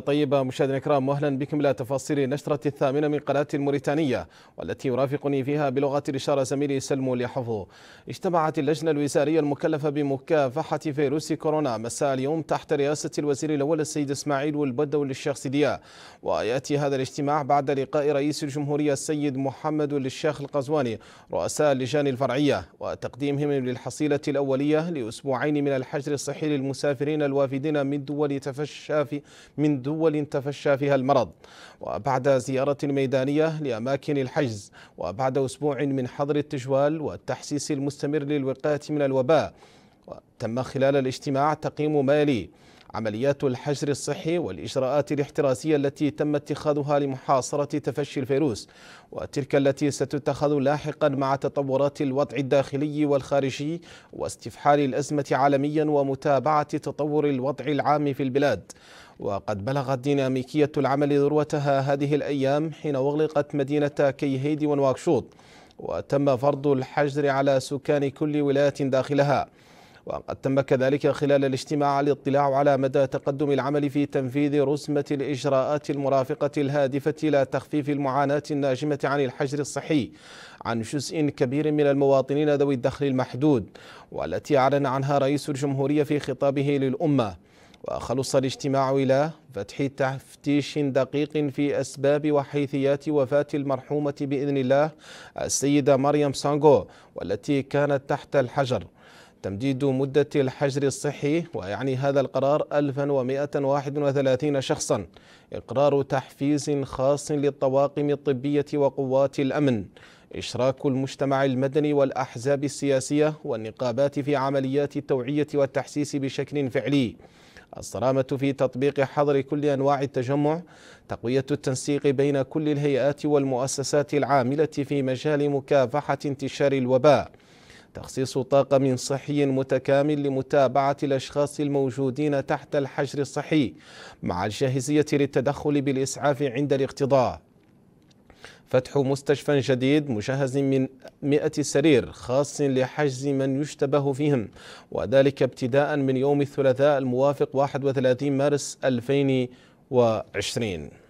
طيبة مشاهدينا الكرام واهلا بكم الى تفاصيل نشرة الثامنة من قناة الموريتانية والتي يرافقني فيها بلغة الإشارة زميلي سلمو لحفظه. اجتمعت اللجنة الوزارية المكلفة بمكافحة فيروس كورونا مساء اليوم تحت رئاسة الوزير الأول السيد إسماعيل والبدو للشيخ سيديا ويأتي هذا الاجتماع بعد لقاء رئيس الجمهورية السيد محمد للشيخ القزواني رؤساء اللجان الفرعية وتقديمهم للحصيلة الأولية لأسبوعين من الحجر الصحي للمسافرين الوافدين من دول تفشى من دول تفشى فيها المرض وبعد زيارة ميدانية لأماكن الحجز وبعد أسبوع من حظر التجوال والتحسيس المستمر للوقاية من الوباء تم خلال الاجتماع تقييم ما يلي عمليات الحجر الصحي والإجراءات الاحترازية التي تم اتخاذها لمحاصرة تفشي الفيروس وتلك التي ستتخذ لاحقا مع تطورات الوضع الداخلي والخارجي واستفحال الأزمة عالميا ومتابعة تطور الوضع العام في البلاد وقد بلغت ديناميكية العمل ذروتها هذه الأيام حين أغلقت مدينة كيهيدي ونواكشوط وتم فرض الحجر على سكان كل ولاية داخلها وقد تم كذلك خلال الاجتماع الاطلاع على مدى تقدم العمل في تنفيذ رسمة الإجراءات المرافقة الهادفة إلى تخفيف المعاناة الناجمة عن الحجر الصحي عن جزء كبير من المواطنين ذوي الدخل المحدود والتي أعلن عنها رئيس الجمهورية في خطابه للأمة وخلص الاجتماع إلى فتح تفتيش دقيق في أسباب وحيثيات وفاة المرحومة بإذن الله السيدة مريم سانغو والتي كانت تحت الحجر تمديد مدة الحجر الصحي ويعني هذا القرار 1131 شخصا إقرار تحفيز خاص للطواقم الطبية وقوات الأمن إشراك المجتمع المدني والأحزاب السياسية والنقابات في عمليات التوعية والتحسيس بشكل فعلي الصرامة في تطبيق حظر كل أنواع التجمع تقوية التنسيق بين كل الهيئات والمؤسسات العاملة في مجال مكافحة انتشار الوباء تخصيص طاقم صحي متكامل لمتابعة الأشخاص الموجودين تحت الحجر الصحي مع الجاهزية للتدخل بالإسعاف عند الاقتضاء فتح مستشفى جديد مجهز من مئة سرير خاص لحجز من يشتبه فيهم وذلك ابتداء من يوم الثلاثاء الموافق 31 مارس 2020